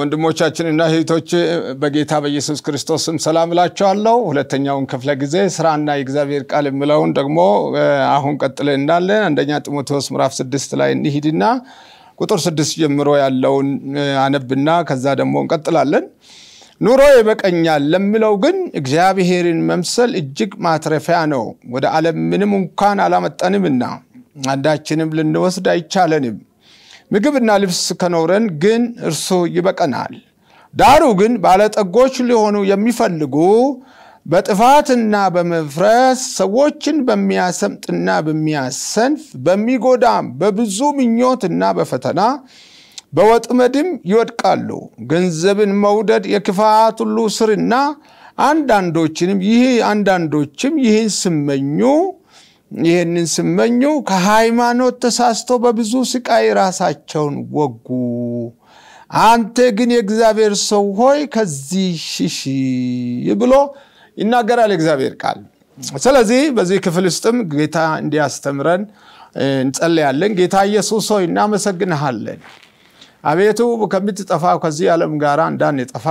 ወንድሞቻችንና እህቶች በጌታ በኢየሱስ ክርስቶስ ስም ሰላም እላችኋለሁ። ሁለተኛውን ክፍለ ጊዜ ስራና የእግዚአብሔር ቃል የምለውን ደግሞ አሁን ቀጥለን እንዳለን አንደኛ ጢሞቴዎስ ምዕራፍ ስድስት ላይ እንሂድና ቁጥር ስድስት ጀምሮ ያለውን አነብና ከዛ ደግሞ እንቀጥላለን። ኑሮ ይበቀኛል ለሚለው ግን እግዚአብሔርን መምሰል እጅግ ማትረፊያ ነው። ወደ ዓለም ምንም እንኳን አላመጠንምና አንዳችንም ልንወስድ አይቻለንም። ምግብና ልብስ ከኖረን ግን እርሱ ይበቀናል። ዳሩ ግን ባለጠጎች ሊሆኑ የሚፈልጉ በጥፋትና በመፍረስ ሰዎችን በሚያሰምጥና በሚያሰንፍ በሚጎዳም በብዙ ምኞትና በፈተና በወጥመድም ይወድቃሉ። ገንዘብን መውደድ የክፋት ሁሉ ስርና አንዳንዶችንም ይህ አንዳንዶችም ይህን ስመኙ ይህንን ስመኙ ከሃይማኖት ተሳስቶ በብዙ ስቃይ ራሳቸውን ወጉ። አንተ ግን የእግዚአብሔር ሰው ሆይ ከዚህ ሽሽ ብሎ ይናገራል እግዚአብሔር ቃል። ስለዚህ በዚህ ክፍል ውስጥም ጌታ እንዲያስተምረን እንጸለያለን። ጌታ ኢየሱስ ሆይ እናመሰግንሃለን። አቤቱ ከምትጠፋ ከዚህ ዓለም ጋር እንዳንጠፋ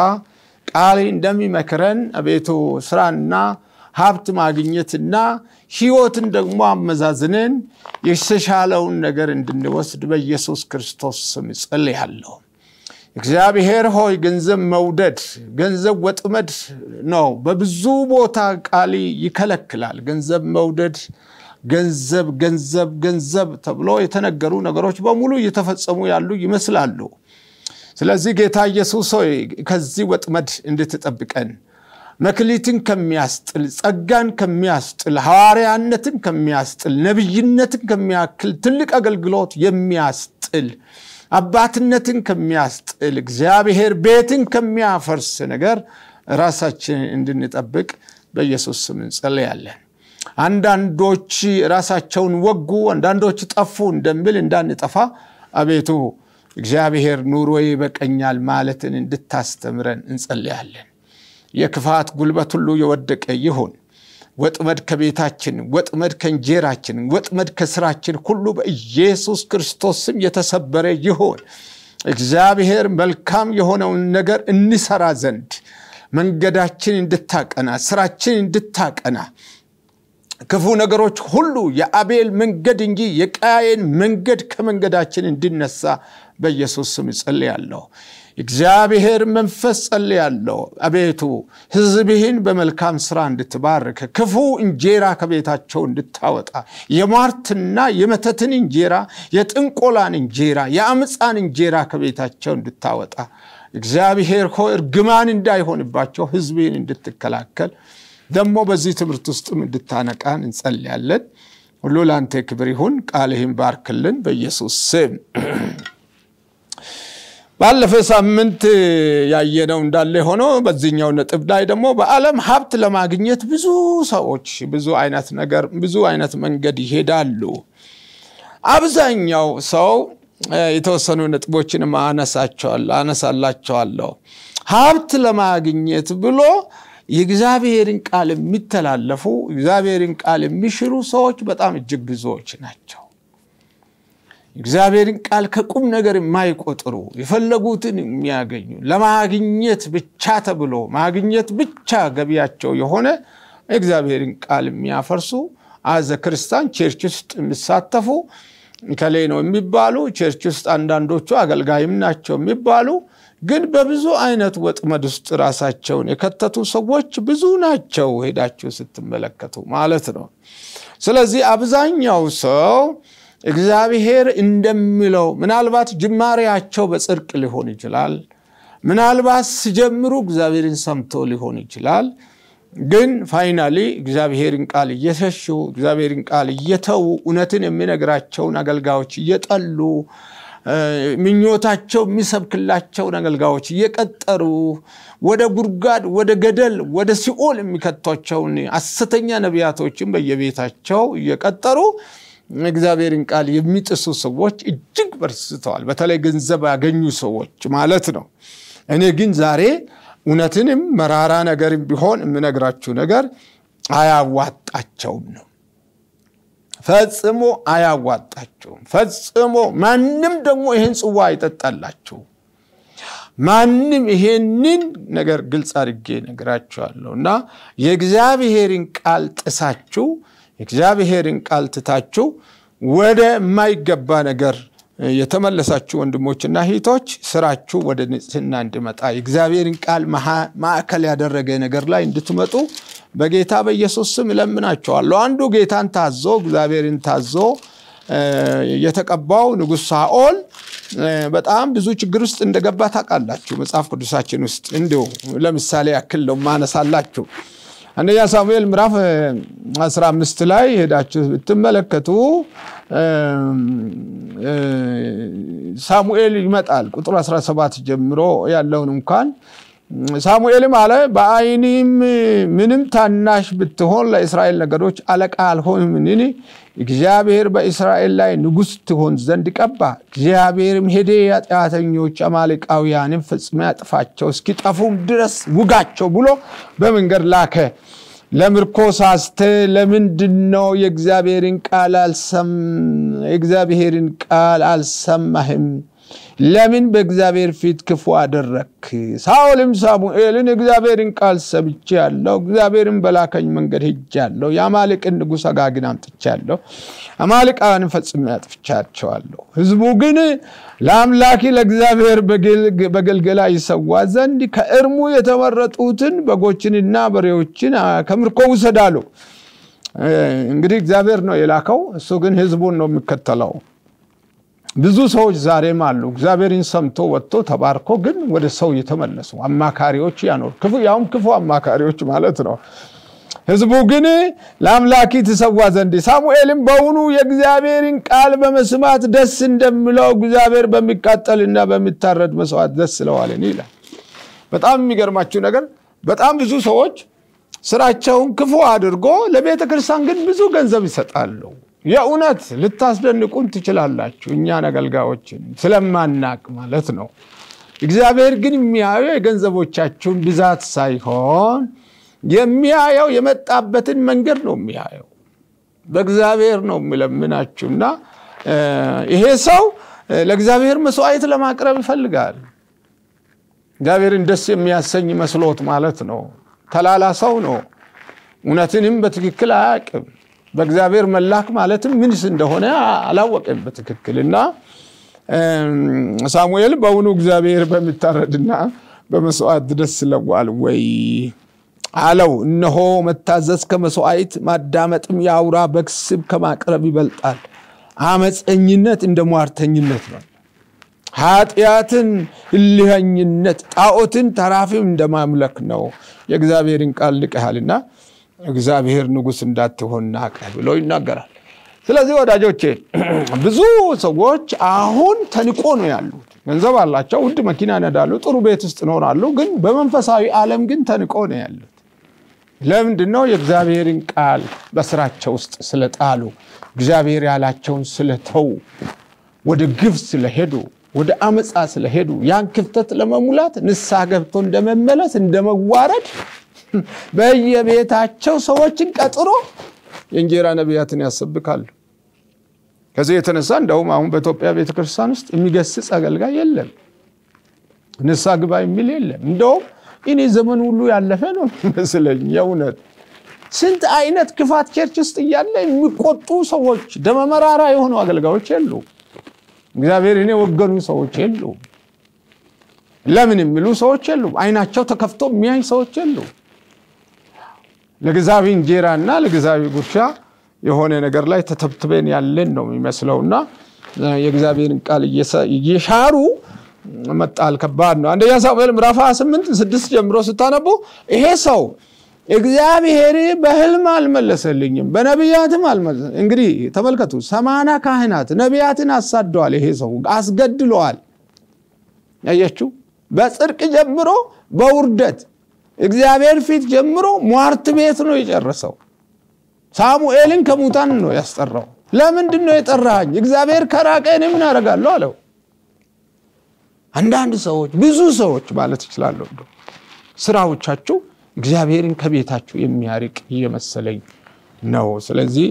ቃል እንደሚመክረን አቤቱ ስራና ሀብት ማግኘትና ህይወትን ደግሞ አመዛዝነን የተሻለውን ነገር እንድንወስድ በኢየሱስ ክርስቶስ ስም ያለው እግዚአብሔር ሆይ ገንዘብ መውደድ ገንዘብ ወጥመድ ነው። በብዙ ቦታ ቃል ይከለክላል። ገንዘብ መውደድ ገንዘብ ገንዘብ ገንዘብ ተብሎ የተነገሩ ነገሮች በሙሉ እየተፈጸሙ ያሉ ይመስላሉ። ስለዚህ ጌታ ኢየሱስ ሆይ ከዚህ ወጥመድ እንድትጠብቀን መክሊትን ከሚያስጥል ጸጋን ከሚያስጥል ሐዋርያነትን ከሚያስጥል ነቢይነትን ከሚያክል ትልቅ አገልግሎት የሚያስጥል አባትነትን ከሚያስጥል እግዚአብሔር ቤትን ከሚያፈርስ ነገር ራሳችንን እንድንጠብቅ በኢየሱስ ስም እንጸልያለን። አንዳንዶች ራሳቸውን ወጉ፣ አንዳንዶች ጠፉ እንደምል እንዳንጠፋ አቤቱ እግዚአብሔር ኑሮዬ ይበቀኛል ማለትን እንድታስተምረን እንጸልያለን። የክፋት ጉልበት ሁሉ የወደቀ ይሁን። ወጥመድ ከቤታችን፣ ወጥመድ ከእንጀራችን፣ ወጥመድ ከስራችን ሁሉ በኢየሱስ ክርስቶስ ስም የተሰበረ ይሁን። እግዚአብሔር መልካም የሆነውን ነገር እንሰራ ዘንድ መንገዳችን እንድታቀና፣ ስራችን እንድታቀና ክፉ ነገሮች ሁሉ የአቤል መንገድ እንጂ የቃየን መንገድ ከመንገዳችን እንድነሳ በኢየሱስ ስም እጸልያለሁ። እግዚአብሔር መንፈስ ጸልያለሁ። አቤቱ ሕዝብህን በመልካም ስራ እንድትባርክ፣ ክፉ እንጀራ ከቤታቸው እንድታወጣ፣ የሟርትና የመተትን እንጀራ፣ የጥንቆላን እንጀራ፣ የአምፃን እንጀራ ከቤታቸው እንድታወጣ እግዚአብሔር ሆይ እርግማን እንዳይሆንባቸው ሕዝብህን እንድትከላከል ደግሞ በዚህ ትምህርት ውስጥም እንድታነቃን እንጸልያለን። ሁሉ ለአንተ ክብር ይሁን። ቃልህን ባርክልን በኢየሱስ ስም ባለፈ ሳምንት ያየነው እንዳለ ሆኖ በዚህኛው ነጥብ ላይ ደግሞ በዓለም ሀብት ለማግኘት ብዙ ሰዎች ብዙ አይነት ነገር ብዙ አይነት መንገድ ይሄዳሉ። አብዛኛው ሰው የተወሰኑ ነጥቦችን አነሳላቸዋለሁ። ሀብት ለማግኘት ብሎ የእግዚአብሔርን ቃል የሚተላለፉ እግዚአብሔርን ቃል የሚሽሩ ሰዎች በጣም እጅግ ብዙዎች ናቸው። እግዚአብሔርን ቃል ከቁም ነገር የማይቆጥሩ የፈለጉትን የሚያገኙ ለማግኘት ብቻ ተብሎ ማግኘት ብቻ ገቢያቸው የሆነ እግዚአብሔርን ቃል የሚያፈርሱ አዘ ክርስቲያን ቸርች ውስጥ የሚሳተፉ ከሌ ነው የሚባሉ ቸርች ውስጥ አንዳንዶቹ አገልጋይም ናቸው የሚባሉ ግን በብዙ አይነት ወጥመድ ውስጥ ራሳቸውን የከተቱ ሰዎች ብዙ ናቸው ሄዳችሁ ስትመለከቱ ማለት ነው ስለዚህ አብዛኛው ሰው እግዚአብሔር እንደሚለው ምናልባት ጅማሬያቸው በጽድቅ ሊሆን ይችላል። ምናልባት ሲጀምሩ እግዚአብሔርን ሰምቶ ሊሆን ይችላል። ግን ፋይናሊ እግዚአብሔርን ቃል እየሸሹ እግዚአብሔርን ቃል እየተዉ እውነትን የሚነግራቸውን አገልጋዮች እየጠሉ ምኞታቸው የሚሰብክላቸውን አገልጋዮች እየቀጠሩ ወደ ጉድጓድ፣ ወደ ገደል፣ ወደ ሲኦል የሚከቷቸውን አሰተኛ ነቢያቶችን በየቤታቸው እየቀጠሩ እግዚአብሔርን ቃል የሚጥሱ ሰዎች እጅግ በርስተዋል። በተለይ ገንዘብ ያገኙ ሰዎች ማለት ነው። እኔ ግን ዛሬ እውነትንም መራራ ነገር ቢሆን የምነግራችሁ ነገር አያዋጣቸውም ነው። ፈጽሞ አያዋጣቸውም። ፈጽሞ ማንም ደግሞ ይህን ጽዋ አይጠጣላችሁ። ማንም ይሄንን ነገር ግልጽ አድርጌ ነግራችኋለሁ እና የእግዚአብሔርን ቃል ጥሳችሁ የእግዚአብሔርን ቃል ትታችሁ ወደ የማይገባ ነገር የተመለሳችሁ ወንድሞችና እህቶች ስራችሁ ወደ ንጽህና እንዲመጣ የእግዚአብሔርን ቃል ማዕከል ያደረገ ነገር ላይ እንድትመጡ በጌታ በኢየሱስ ስም እለምናቸዋለሁ። አንዱ ጌታን ታዞ እግዚአብሔርን ታዞ የተቀባው ንጉሥ ሳኦል በጣም ብዙ ችግር ውስጥ እንደገባ ታውቃላችሁ። መጽሐፍ ቅዱሳችን ውስጥ እንዲሁ ለምሳሌ ያክል ነው ማነሳላችሁ። አንደኛ ሳሙኤል ምዕራፍ 15 ላይ ሄዳችሁ ብትመለከቱ ሳሙኤል ይመጣል። ቁጥር 17 ጀምሮ ያለውን እንኳን ሳሙኤልም አለ በአይኒም ምንም ታናሽ ብትሆን ለእስራኤል ነገዶች አለቃ አልሆንምን እግዚአብሔር በእስራኤል ላይ ንጉሥ ትሆን ዘንድ ቀባ። እግዚአብሔርም ሄደ የኃጢአተኞች አማሌቃውያንን ፈጽሞ ያጥፋቸው እስኪጠፉም ድረስ ውጋቸው ብሎ በመንገድ ላከ። ለምርኮ ሳስተ ለምንድነው የእግዚአብሔርን ቃል አልሰማህም? ለምን በእግዚአብሔር ፊት ክፉ አደረክ? ሳኦልም ሳሙኤልን እግዚአብሔርን ቃል ሰብቼ ያለው እግዚአብሔርን በላከኝ መንገድ ያለው የአማልቅን ንጉሥ አጋግን ያለው አማልቃን ፈጽሜ አጥፍቻቸዋለሁ። ህዝቡ ግን ለአምላኪ ለእግዚአብሔር በገልገላ ይሰዋ ዘንድ ከእርሙ የተመረጡትን በጎችንና በሬዎችን ከምርኮ ውሰድ አሉ። እንግዲህ እግዚአብሔር ነው የላከው። እሱ ግን ህዝቡን ነው የሚከተለው። ብዙ ሰዎች ዛሬም አሉ እግዚአብሔርን ሰምቶ ወጥቶ ተባርኮ ግን ወደ ሰው የተመለሱ አማካሪዎች ያኖር ያውም ክፉ አማካሪዎች ማለት ነው ህዝቡ ግን ለአምላኪ ትሰዋ ዘንድ ሳሙኤልም በውኑ የእግዚአብሔርን ቃል በመስማት ደስ እንደምለው እግዚአብሔር በሚቃጠልና በሚታረድ መስዋዕት ደስ ስለዋለን ይላል በጣም የሚገርማችሁ ነገር በጣም ብዙ ሰዎች ስራቸውን ክፉ አድርጎ ለቤተ ክርስቲያን ግን ብዙ ገንዘብ ይሰጣሉ የእውነት ልታስደንቁን ትችላላችሁ እኛን አገልጋዮችን ስለማናቅ ማለት ነው። እግዚአብሔር ግን የሚያየው የገንዘቦቻችሁን ብዛት ሳይሆን የሚያየው የመጣበትን መንገድ ነው የሚያየው። በእግዚአብሔር ነው የሚለምናችሁና ይሄ ሰው ለእግዚአብሔር መስዋዕት ለማቅረብ ይፈልጋል። እግዚአብሔርን ደስ የሚያሰኝ መስሎት ማለት ነው። ተላላ ሰው ነው። እውነትንም በትክክል አያውቅም። በእግዚአብሔር መላክ ማለትም ምንስ እንደሆነ አላወቀም በትክክል እና ሳሙኤል በውኑ እግዚአብሔር በሚታረድና በመስዋዕት ደስ ለዋል ወይ አለው እነሆ መታዘዝ ከመስዋዕት ማዳመጥም የአውራ በክስብ ከማቅረብ ይበልጣል አመፀኝነት እንደ ሟርተኝነት ነው ኃጢአትን እልኸኝነት ጣዖትን ተራፊም እንደማምለክ ነው የእግዚአብሔርን ቃል ንቀሃልና እግዚአብሔር ንጉሥ እንዳትሆን ናቀ ብሎ ይናገራል። ስለዚህ ወዳጆቼ ብዙ ሰዎች አሁን ተንቆ ነው ያሉት። ገንዘብ አላቸው፣ ውድ መኪና ነዳሉ፣ ጥሩ ቤት ውስጥ ኖራሉ፣ ግን በመንፈሳዊ ዓለም ግን ተንቆ ነው ያሉት። ለምንድን ነው? የእግዚአብሔርን ቃል በስራቸው ውስጥ ስለጣሉ፣ እግዚአብሔር ያላቸውን ስለተው ወደ ግፍ ስለሄዱ፣ ወደ አመፃ ስለሄዱ ያን ክፍተት ለመሙላት ንስሐ ገብቶ እንደመመለስ እንደመዋረድ በየቤታቸው ሰዎችን ቀጥሮ የእንጀራ ነቢያትን ያሰብካሉ። ከዚህ የተነሳ እንደውም አሁን በኢትዮጵያ ቤተክርስቲያን ውስጥ የሚገስጽ አገልጋይ የለም፣ ንሳ ግባ የሚል የለም። እንደውም እኔ ዘመን ሁሉ ያለፈ ነው ይመስለኝ። የእውነት ስንት አይነት ክፋት ቸርች ውስጥ እያለ የሚቆጡ ሰዎች ደመመራራ የሆኑ አገልጋዮች የሉ። እኔ ወገኑ ሰዎች የሉ። ለምን የሚሉ ሰዎች የሉ። አይናቸው ተከፍቶ የሚያይ ሰዎች የሉ። ለግዛቢ እንጀራ እና ለግዛቢ ጉርሻ የሆነ ነገር ላይ ተተብትበን ያለን ነው የሚመስለው እና የእግዚአብሔርን ቃል እየሻሩ መጣል ከባድ ነው አንደኛ ሳሙኤል ምዕራፍ 28 ስድስት ጀምሮ ስታነቡ ይሄ ሰው እግዚአብሔር በህልም አልመለሰልኝም በነቢያትም አልመለሰ እንግዲህ ተመልከቱ ሰማና ካህናት ነቢያትን አሳደዋል ይሄ ሰው አስገድለዋል ያየችው በጽድቅ ጀምሮ በውርደት እግዚአብሔር ፊት ጀምሮ ሟርት ቤት ነው የጨረሰው። ሳሙኤልን ከሙታን ነው ያስጠራው። ለምንድን ነው የጠራኸኝ? እግዚአብሔር ከራቀ እኔ ምን አደርጋለሁ አለው። አንዳንድ ሰዎች ብዙ ሰዎች ማለት ይችላለሁ ስራዎቻቸው እግዚአብሔርን ከቤታቸው የሚያርቅ እየመሰለኝ ነው። ስለዚህ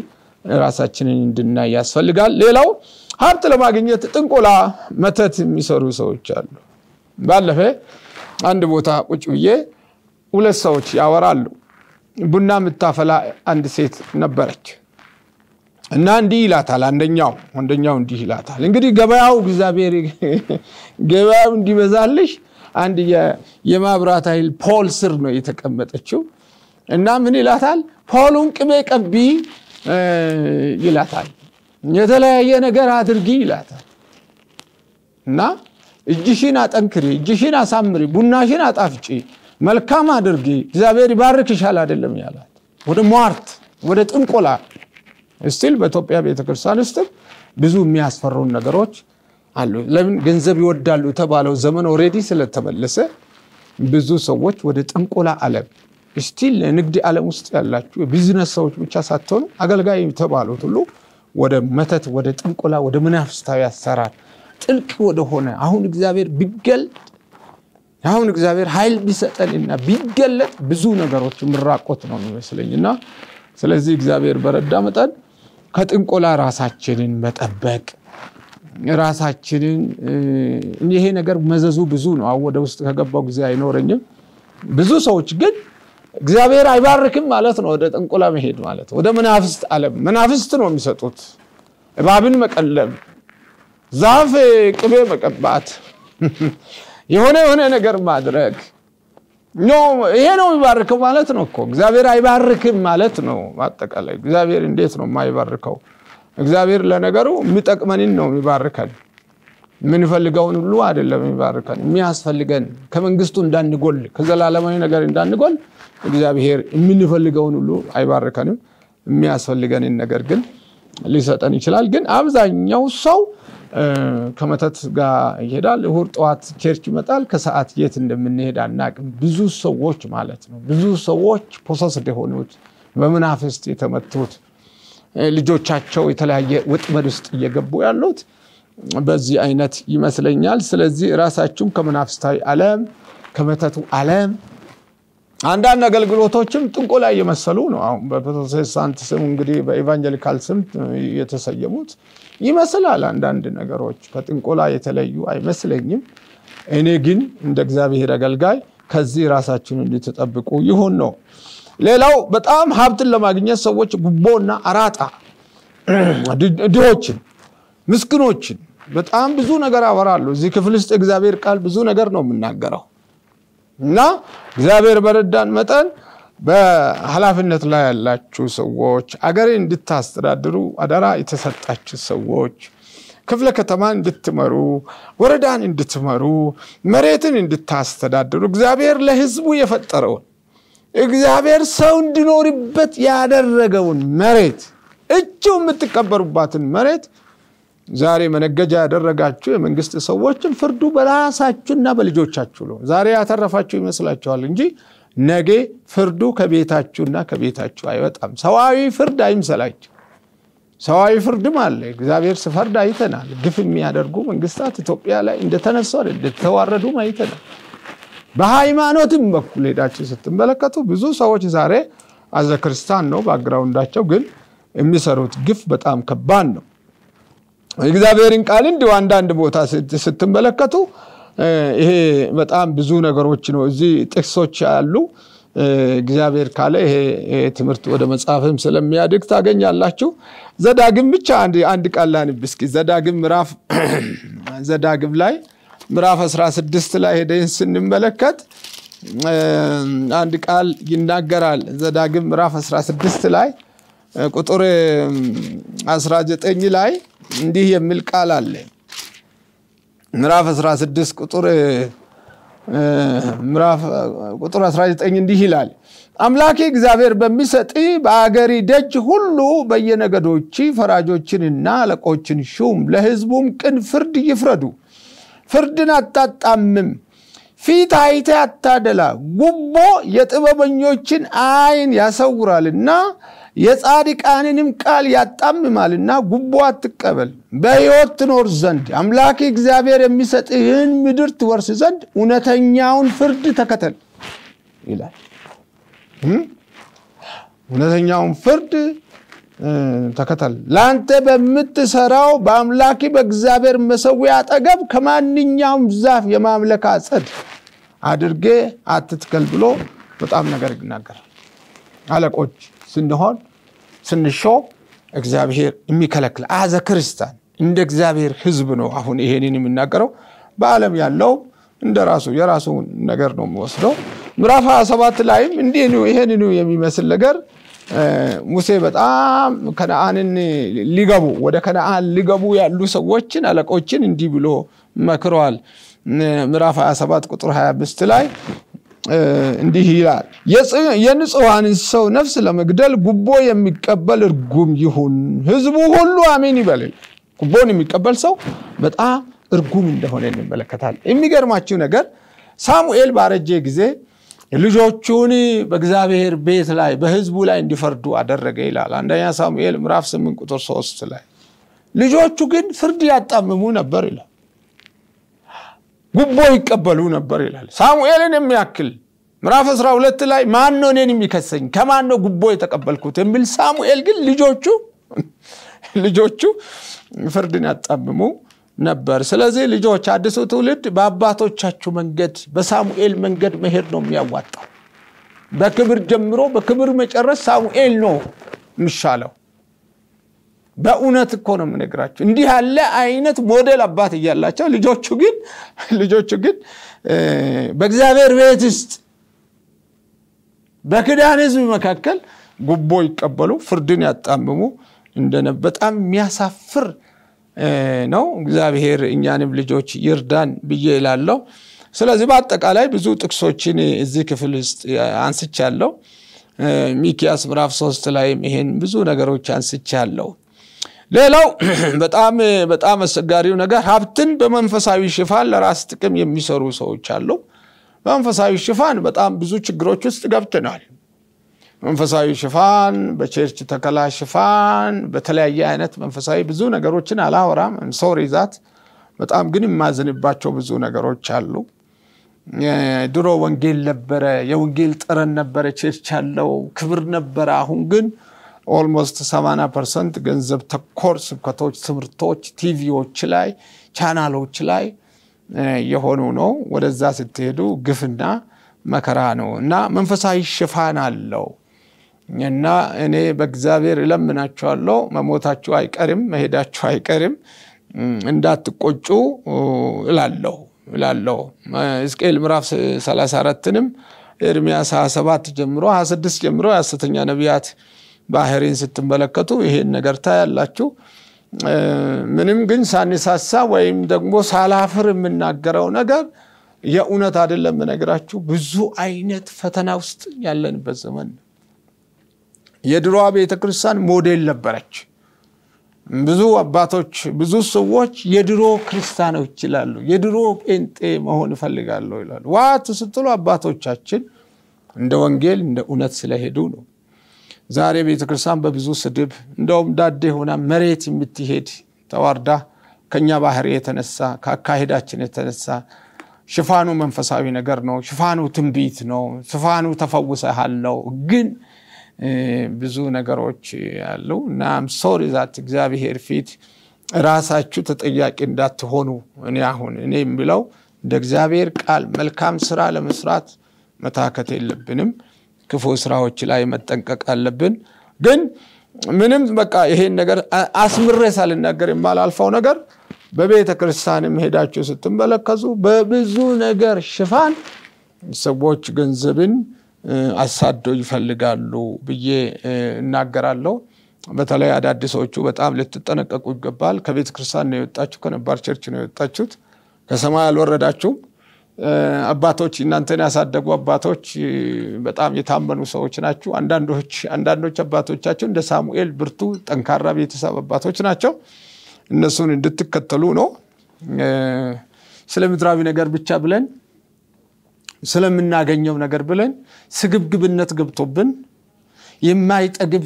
ራሳችንን እንድናይ ያስፈልጋል። ሌላው ሀብት ለማግኘት ጥንቆላ፣ መተት የሚሰሩ ሰዎች አሉ። ባለፈ አንድ ቦታ ቁጭ ብዬ ሁለት ሰዎች ያወራሉ። ቡና የምታፈላ አንድ ሴት ነበረች እና እንዲህ ይላታል አንደኛው ወንደኛው እንዲህ ይላታል። እንግዲህ ገበያው እግዚአብሔር ገበያው እንዲበዛልሽ አንድ የማብራት ኃይል ፖል ስር ነው የተቀመጠችው እና ምን ይላታል? ፖሉን ቅቤ ቀቢ ይላታል። የተለያየ ነገር አድርጊ ይላታል እና እጅሽን አጠንክሪ፣ እጅሽን አሳምሪ፣ ቡናሽን አጣፍጪ መልካም አድርጊ እግዚአብሔር ይባርክሻል አይደለም ያላት ወደ ሟርት ወደ ጥንቆላ ስቲል በኢትዮጵያ ቤተክርስቲያን ውስጥም ብዙ የሚያስፈሩን ነገሮች አሉ ለምን ገንዘብ ይወዳሉ የተባለው ዘመን ኦሬዲ ስለተመለሰ ብዙ ሰዎች ወደ ጥንቆላ አለም ስቲል ለንግድ ዓለም ውስጥ ያላችሁ የቢዝነስ ሰዎች ብቻ ሳትሆኑ አገልጋይ የተባሉት ሁሉ ወደ መተት ወደ ጥንቆላ ወደ መናፍስታዊ አሰራር ጥልቅ ወደሆነ አሁን እግዚአብሔር ቢገል? አሁን እግዚአብሔር ኃይል ቢሰጠንና ቢገለጥ ብዙ ነገሮች ምራቆት ነው የሚመስለኝ እና ስለዚህ እግዚአብሔር በረዳ መጠን ከጥንቆላ ራሳችንን መጠበቅ ራሳችንን ይሄ ነገር መዘዙ ብዙ ነው። አሁን ወደ ውስጥ ከገባው ጊዜ አይኖረኝም። ብዙ ሰዎች ግን እግዚአብሔር አይባርክም ማለት ነው ወደ ጥንቆላ መሄድ ማለት ወደ መናፍስት አለም መናፍስት ነው የሚሰጡት። እባብን መቀለብ፣ ዛፍ ቅቤ መቀባት የሆነ የሆነ ነገር ማድረግ ይሄ ነው የሚባርከው ማለት ነው እኮ እግዚአብሔር አይባርክም ማለት ነው አጠቃላይ እግዚአብሔር እንዴት ነው የማይባርከው እግዚአብሔር ለነገሩ የሚጠቅመንን ነው የሚባርከን የምንፈልገውን ሁሉ አይደለም የሚባርከን የሚያስፈልገን ከመንግስቱ እንዳንጎል ከዘላለማዊ ነገር እንዳንጎል እግዚአብሔር የምንፈልገውን ሁሉ አይባርከንም የሚያስፈልገንን ነገር ግን ሊሰጠን ይችላል ግን አብዛኛው ሰው ከመተት ጋር ይሄዳል። እሁድ ጠዋት ቸርች ይመጣል። ከሰዓት የት እንደምንሄድ አናቅም። ብዙ ሰዎች ማለት ነው ብዙ ሰዎች ፖሰስ የሆኑት በመናፍስት የተመቱት ልጆቻቸው የተለያየ ወጥመድ ውስጥ እየገቡ ያሉት በዚህ አይነት ይመስለኛል። ስለዚህ ራሳችሁም ከመናፍስታዊ ዓለም ከመተቱ ዓለም አንዳንድ አገልግሎቶችም ጥንቆላ እየመሰሉ ነው። አሁን በፕሮቴስታንት ስም እንግዲህ በኢቫንጀሊካል ስም የተሰየሙት ይመስላል። አንዳንድ ነገሮች ከጥንቆላ የተለዩ አይመስለኝም። እኔ ግን እንደ እግዚአብሔር አገልጋይ ከዚህ ራሳችን እንድትጠብቁ ይሁን ነው። ሌላው በጣም ሀብትን ለማግኘት ሰዎች ጉቦና አራጣ፣ ድሆችን፣ ምስክኖችን በጣም ብዙ ነገር አወራሉ። እዚህ ክፍል ውስጥ እግዚአብሔር ቃል ብዙ ነገር ነው የምናገረው። እና እግዚአብሔር በረዳን መጠን በኃላፊነት ላይ ያላችሁ ሰዎች አገሬ እንድታስተዳድሩ አደራ የተሰጣችሁ ሰዎች ክፍለ ከተማን እንድትመሩ፣ ወረዳን እንድትመሩ፣ መሬትን እንድታስተዳድሩ እግዚአብሔር ለህዝቡ የፈጠረውን እግዚአብሔር ሰው እንዲኖርበት ያደረገውን መሬት እጅው የምትቀበሩባትን መሬት ዛሬ መነገጃ ያደረጋችሁ የመንግስት ሰዎችን ፍርዱ በራሳችሁና በልጆቻችሁ ነው። ዛሬ ያተረፋችሁ ይመስላችኋል እንጂ ነገ ፍርዱ ከቤታችሁና ከቤታችሁ አይወጣም። ሰዋዊ ፍርድ አይምሰላችሁ። ሰዋዊ ፍርድም አለ። እግዚአብሔር ስፈርድ አይተናል። ግፍ የሚያደርጉ መንግስታት ኢትዮጵያ ላይ እንደተነሱ እንደተዋረዱም አይተናል። በሃይማኖትም በኩል ሄዳችሁ ስትመለከቱ ብዙ ሰዎች ዛሬ አዘ ክርስታን ነው ባግራውንዳቸው፣ ግን የሚሰሩት ግፍ በጣም ከባድ ነው። የእግዚአብሔርን ቃል እንዲሁ አንዳንድ ቦታ ስትመለከቱ ይሄ በጣም ብዙ ነገሮች ነው። እዚህ ጥቅሶች አሉ። እግዚአብሔር ካለ ይሄ ትምህርት ወደ መጽሐፍም ስለሚያድግ ታገኛላችሁ። ዘዳግም ብቻ አንድ ቃል ላንብ ዘዳግም ምዕራፍ ዘዳግም ላይ ምዕራፍ 16 ላይ ሄደን ስንመለከት አንድ ቃል ይናገራል። ዘዳግም ምዕራፍ 16 ላይ ቁጥር 19 ላይ እንዲህ የሚል ቃል አለ። ምዕራፍ 16 ቁጥር ምዕራፍ ቁጥር 19 እንዲህ ይላል፣ አምላኬ እግዚአብሔር በሚሰጥ በአገሪ ደጅ ሁሉ በየነገዶች ፈራጆችንና አለቆችን ሹም፣ ለሕዝቡም ቅን ፍርድ ይፍረዱ፣ ፍርድን አታጣምም ፊት አይተ ያታደላ ጉቦ የጥበበኞችን አይን ያሰውራልና የጻድቃንንም ቃል ያጣምማልና ጉቦ አትቀበል። በሕይወት ትኖር ዘንድ አምላክ እግዚአብሔር የሚሰጥህን ምድር ትወርስ ዘንድ እውነተኛውን ፍርድ ተከተል ይላል። እውነተኛውን ፍርድ ተከተል ለአንተ በምትሰራው በአምላኪ በእግዚአብሔር መሰዊያ አጠገብ ከማንኛውም ዛፍ የማምለክ አጸድ አድርጌ አትትከል ብሎ በጣም ነገር ይናገራል አለቆች ስንሆን ስንሾ እግዚአብሔር የሚከለክል አዘ ክርስቲያን እንደ እግዚአብሔር ህዝብ ነው አሁን ይሄንን የሚናገረው በአለም ያለው እንደ ራሱ የራሱ ነገር ነው የሚወስደው ምዕራፍ 27 ላይም እንዲህ ይሄንኑ የሚመስል ነገር ሙሴ በጣም ከነአንን ሊገቡ ወደ ከነአን ሊገቡ ያሉ ሰዎችን አለቆችን እንዲህ ብሎ መክረዋል። ምዕራፍ 27 ቁጥር 25 ላይ እንዲህ ይላል፣ የንጹሐንን ሰው ነፍስ ለመግደል ጉቦ የሚቀበል እርጉም ይሁን። ህዝቡ ሁሉ አሜን ይበልል። ጉቦን የሚቀበል ሰው በጣም እርጉም እንደሆነ እንመለከታል የሚገርማችሁ ነገር ሳሙኤል ባረጀ ጊዜ ልጆቹን በእግዚአብሔር ቤት ላይ በህዝቡ ላይ እንዲፈርዱ አደረገ ይላል አንደኛ ሳሙኤል ምዕራፍ 8 ቁጥር 3 ላይ ልጆቹ ግን ፍርድ ያጣምሙ ነበር ይላል ጉቦ ይቀበሉ ነበር ይላል ሳሙኤልን የሚያክል ምዕራፍ 12 ላይ ማነው እኔን የሚከሰኝ ከማን ነው ጉቦ የተቀበልኩት የሚል ሳሙኤል ግን ልጆቹ ልጆቹ ፍርድን ያጣምሙ ነበር። ስለዚህ ልጆች፣ አዲሱ ትውልድ በአባቶቻችሁ መንገድ በሳሙኤል መንገድ መሄድ ነው የሚያዋጣው። በክብር ጀምሮ በክብር መጨረስ ሳሙኤል ነው የሚሻለው። በእውነት እኮ ነው የምነግራቸው። እንዲህ ያለ አይነት ሞዴል አባት እያላቸው ልጆቹ ግን ልጆቹ ግን በእግዚአብሔር ቤት ውስጥ በክዳን ህዝብ መካከል ጉቦ ይቀበሉ፣ ፍርድን ያጣምሙ እንደነ በጣም የሚያሳፍር ነው። እግዚአብሔር እኛንም ልጆች ይርዳን ብዬ ይላለው። ስለዚህ በአጠቃላይ ብዙ ጥቅሶችን እዚህ ክፍል ውስጥ አንስቻለሁ። ሚኪያስ ምዕራፍ ሶስት ላይም ይሄን ብዙ ነገሮች አንስቻለሁ። ሌላው በጣም በጣም አስቸጋሪው ነገር ሀብትን በመንፈሳዊ ሽፋን ለራስ ጥቅም የሚሰሩ ሰዎች አሉ። በመንፈሳዊ ሽፋን በጣም ብዙ ችግሮች ውስጥ ገብተናል። መንፈሳዊ ሽፋን፣ በቸርች ተከላ ሽፋን፣ በተለያየ አይነት መንፈሳዊ ብዙ ነገሮችን አላወራም። ሶሪ ዛት በጣም ግን የማዝንባቸው ብዙ ነገሮች አሉ። ድሮ ወንጌል ነበረ፣ የወንጌል ጠረን ነበረ፣ ቸርች ያለው ክብር ነበረ። አሁን ግን ኦልሞስት 8 ፐርሰንት ገንዘብ ተኮር ስብከቶች፣ ትምህርቶች፣ ቲቪዎች ላይ ቻናሎች ላይ የሆኑ ነው። ወደዛ ስትሄዱ ግፍና መከራ ነው እና መንፈሳዊ ሽፋን አለው። እና እኔ በእግዚአብሔር እለምናቸዋለሁ፣ መሞታችሁ አይቀርም፣ መሄዳችሁ አይቀርም፣ እንዳትቆጩ እላለሁ እላለሁ። ሕዝቅኤል ምዕራፍ 34ንም ኤርምያስ 27 ጀምሮ 26 ጀምሮ የሐሰተኛ ነቢያት ባህሪን ስትመለከቱ ይሄን ነገር ታያላችሁ። ምንም ግን ሳንሳሳ ወይም ደግሞ ሳላፍር የምናገረው ነገር የእውነት አይደለም። ነገራችሁ ብዙ አይነት ፈተና ውስጥ ያለንበት ዘመን ነው። የድሮዋ ቤተ ክርስቲያን ሞዴል ነበረች። ብዙ አባቶች ብዙ ሰዎች የድሮ ክርስቲያኖች ይላሉ፣ የድሮ ጴንጤ መሆን እፈልጋለሁ ይላሉ። ዋት ስትሉ አባቶቻችን እንደ ወንጌል እንደ እውነት ስለሄዱ ነው። ዛሬ ቤተክርስቲያን በብዙ ስድብ እንደውም ዳዴ ሆና መሬት የምትሄድ ተዋርዳ ከኛ ባህሪ የተነሳ ከአካሄዳችን የተነሳ ሽፋኑ መንፈሳዊ ነገር ነው፣ ሽፋኑ ትንቢት ነው፣ ሽፋኑ ተፈውሰሃል ነው ግን ብዙ ነገሮች አሉ እና ሶሪ ዛት እግዚአብሔር ፊት ራሳችሁ ተጠያቂ እንዳትሆኑ እኔ አሁን እኔ ብለው እንደ እግዚአብሔር ቃል መልካም ስራ ለመስራት መታከት የለብንም። ክፉ ስራዎች ላይ መጠንቀቅ አለብን። ግን ምንም በቃ ይሄን ነገር አስምሬ ሳልናገር የማላልፈው ነገር በቤተ ክርስቲያንም ሄዳችሁ ስትመለከቱ በብዙ ነገር ሽፋን ሰዎች ገንዘብን አሳደው ይፈልጋሉ ብዬ እናገራለሁ። በተለይ አዳዲሶቹ በጣም ልትጠነቀቁ ይገባል። ከቤተ ክርስቲያን ነው የወጣችሁ፣ ከነባር ቸርች ነው የወጣችሁት፣ ከሰማይ አልወረዳችሁም። አባቶች እናንተን ያሳደጉ አባቶች በጣም የታመኑ ሰዎች ናቸው። አንዳንዶች አንዳንዶች አባቶቻቸው እንደ ሳሙኤል ብርቱ ጠንካራ ቤተሰብ አባቶች ናቸው። እነሱን እንድትከተሉ ነው። ስለ ምድራዊ ነገር ብቻ ብለን ስለምናገኘው ነገር ብለን ስግብግብነት ገብቶብን የማይጠግብ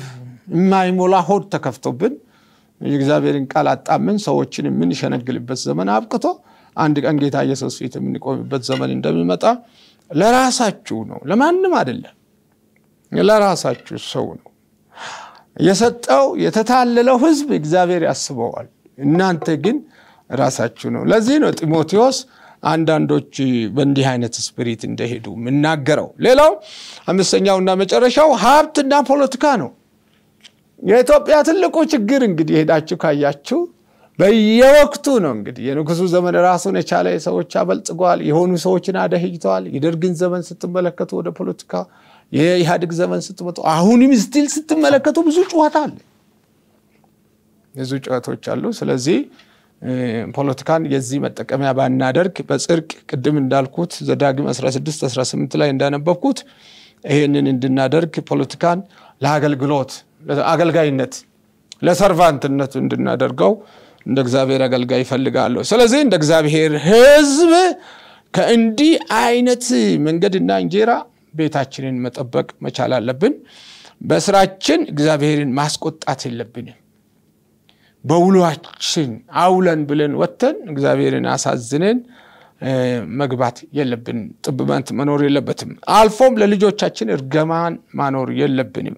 የማይሞላ ሆድ ተከፍቶብን የእግዚአብሔርን ቃል አጣምን ሰዎችን የምንሸነግልበት ዘመን አብቅቶ አንድ ቀን ጌታ ኢየሱስ ፊት የምንቆምበት ዘመን እንደሚመጣ ለራሳችሁ ነው፣ ለማንም አይደለም። ለራሳችሁ ሰው ነው የሰጠው። የተታለለው ህዝብ እግዚአብሔር ያስበዋል። እናንተ ግን ራሳችሁ ነው። ለዚህ ነው ጢሞቴዎስ አንዳንዶች በእንዲህ አይነት ስፒሪት እንደሄዱ የምናገረው። ሌላው አምስተኛውና መጨረሻው ሀብትና ፖለቲካ ነው። የኢትዮጵያ ትልቁ ችግር እንግዲህ ሄዳችሁ ካያችሁ በየወቅቱ ነው እንግዲህ የንጉሱ ዘመን ራሱን የቻለ ሰዎች አበልጽጓል፣ የሆኑ ሰዎችን አደህጅተዋል። የደርግን ዘመን ስትመለከቱ ወደ ፖለቲካ የኢህአዴግ ዘመን ስትመጡ አሁንም ስቲል ስትመለከቱ ብዙ ጨዋታ አለ፣ ብዙ ጨዋታዎች አሉ። ስለዚህ ፖለቲካን የዚህ መጠቀሚያ ባናደርግ በጽርቅ ቅድም እንዳልኩት ዘዳግም 16 18 ላይ እንዳነበብኩት ይህንን እንድናደርግ ፖለቲካን ለአገልግሎት አገልጋይነት ለሰርቫንትነት እንድናደርገው እንደ እግዚአብሔር አገልጋይ ይፈልጋለሁ ስለዚህ እንደ እግዚአብሔር ህዝብ ከእንዲህ አይነት መንገድና እንጀራ ቤታችንን መጠበቅ መቻል አለብን በስራችን እግዚአብሔርን ማስቆጣት የለብንም በውሏችን አውለን ብለን ወጥተን እግዚአብሔርን አሳዝነን መግባት የለብን። ጥብመንት መኖር የለበትም። አልፎም ለልጆቻችን እርገማን ማኖር የለብንም።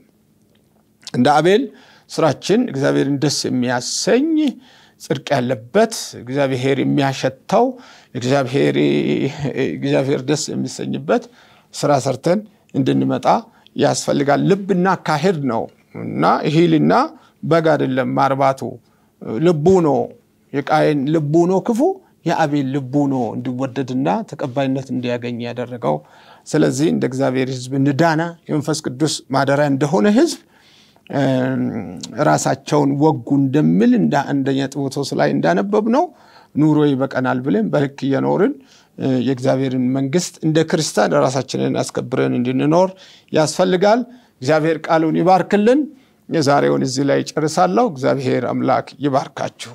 እንደ አቤል ስራችን እግዚአብሔርን ደስ የሚያሰኝ ጽድቅ ያለበት እግዚአብሔር የሚያሸተው እግዚአብሔር ደስ የሚሰኝበት ስራ ሰርተን እንድንመጣ ያስፈልጋል። ልብና አካሄድ ነው እና እህልና በግ አይደለም ማርባቱ። ልቡ ነው የቃየን ልቡ ነው ክፉ የአቤል ልቡ ነው እንዲወደድና ተቀባይነት እንዲያገኝ ያደረገው። ስለዚህ እንደ እግዚአብሔር ሕዝብ ንዳና የመንፈስ ቅዱስ ማደሪያ እንደሆነ ሕዝብ ራሳቸውን ወጉ እንደሚል እንደ አንደኛ ጢሞቴዎስ ላይ እንዳነበብ ነው ኑሮ ይበቀናል ብለን በልክ እየኖርን የእግዚአብሔርን መንግስት እንደ ክርስቲያን ራሳችንን አስከብረን እንድንኖር ያስፈልጋል። እግዚአብሔር ቃሉን ይባርክልን። የዛሬውን እዚህ ላይ ጨርሳለሁ። እግዚአብሔር አምላክ ይባርካችሁ።